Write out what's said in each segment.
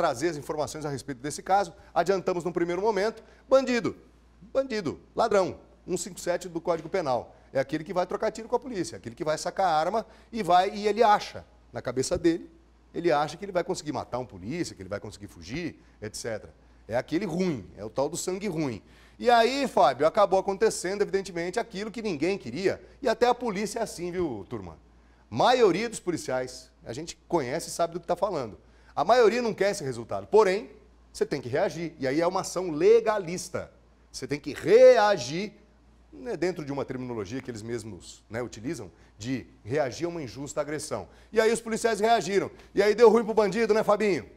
trazer as informações a respeito desse caso. Adiantamos no primeiro momento, bandido, bandido, ladrão, 157 do Código Penal. É aquele que vai trocar tiro com a polícia, é aquele que vai sacar arma e vai e ele acha, na cabeça dele, ele acha que ele vai conseguir matar um polícia, que ele vai conseguir fugir, etc. É aquele ruim, é o tal do sangue ruim. E aí, Fábio, acabou acontecendo, evidentemente, aquilo que ninguém queria. E até a polícia é assim, viu, turma? Maioria dos policiais, a gente conhece e sabe do que está falando. A maioria não quer esse resultado. Porém, você tem que reagir. E aí é uma ação legalista. Você tem que reagir né, dentro de uma terminologia que eles mesmos né, utilizam, de reagir a uma injusta agressão. E aí os policiais reagiram. E aí deu ruim pro bandido, né, Fabinho?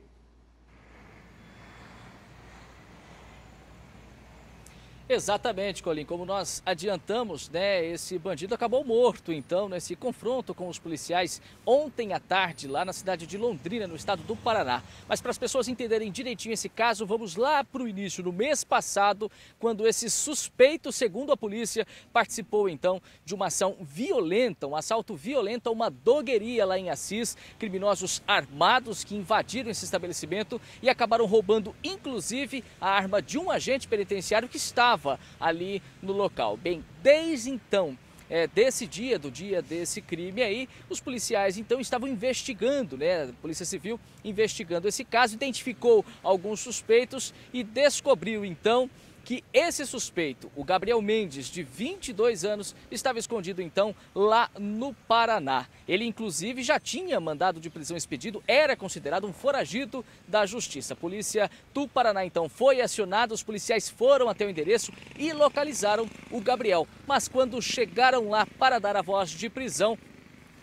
Exatamente, Colin. Como nós adiantamos, né, esse bandido acabou morto, então, nesse confronto com os policiais ontem à tarde, lá na cidade de Londrina, no estado do Paraná. Mas para as pessoas entenderem direitinho esse caso, vamos lá para o início, no mês passado, quando esse suspeito, segundo a polícia, participou então de uma ação violenta, um assalto violento a uma dogueria lá em Assis. Criminosos armados que invadiram esse estabelecimento e acabaram roubando, inclusive, a arma de um agente penitenciário que estava estava ali no local. Bem, desde então, é, desse dia, do dia desse crime aí, os policiais então estavam investigando, né? A Polícia Civil investigando esse caso, identificou alguns suspeitos e descobriu então que esse suspeito, o Gabriel Mendes, de 22 anos, estava escondido então lá no Paraná. Ele, inclusive, já tinha mandado de prisão expedido, era considerado um foragido da justiça. A polícia do Paraná então foi acionada, os policiais foram até o endereço e localizaram o Gabriel. Mas quando chegaram lá para dar a voz de prisão,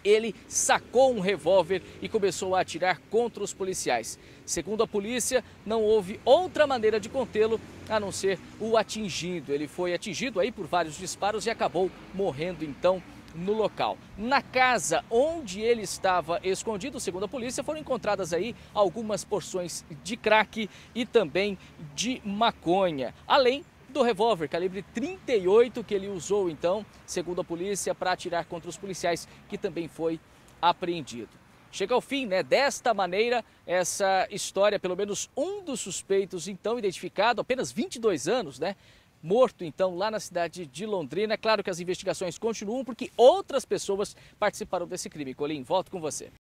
ele sacou um revólver e começou a atirar contra os policiais. Segundo a polícia, não houve outra maneira de contê-lo a não ser o atingindo. Ele foi atingido aí por vários disparos e acabou morrendo então no local. Na casa onde ele estava escondido, segundo a polícia, foram encontradas aí algumas porções de crack e também de maconha, além do revólver calibre 38 que ele usou então, segundo a polícia, para atirar contra os policiais, que também foi apreendido. Chega ao fim, né? Desta maneira, essa história, pelo menos um dos suspeitos então identificado, apenas 22 anos, né? morto então lá na cidade de Londrina. É claro que as investigações continuam porque outras pessoas participaram desse crime. Colim, volto com você.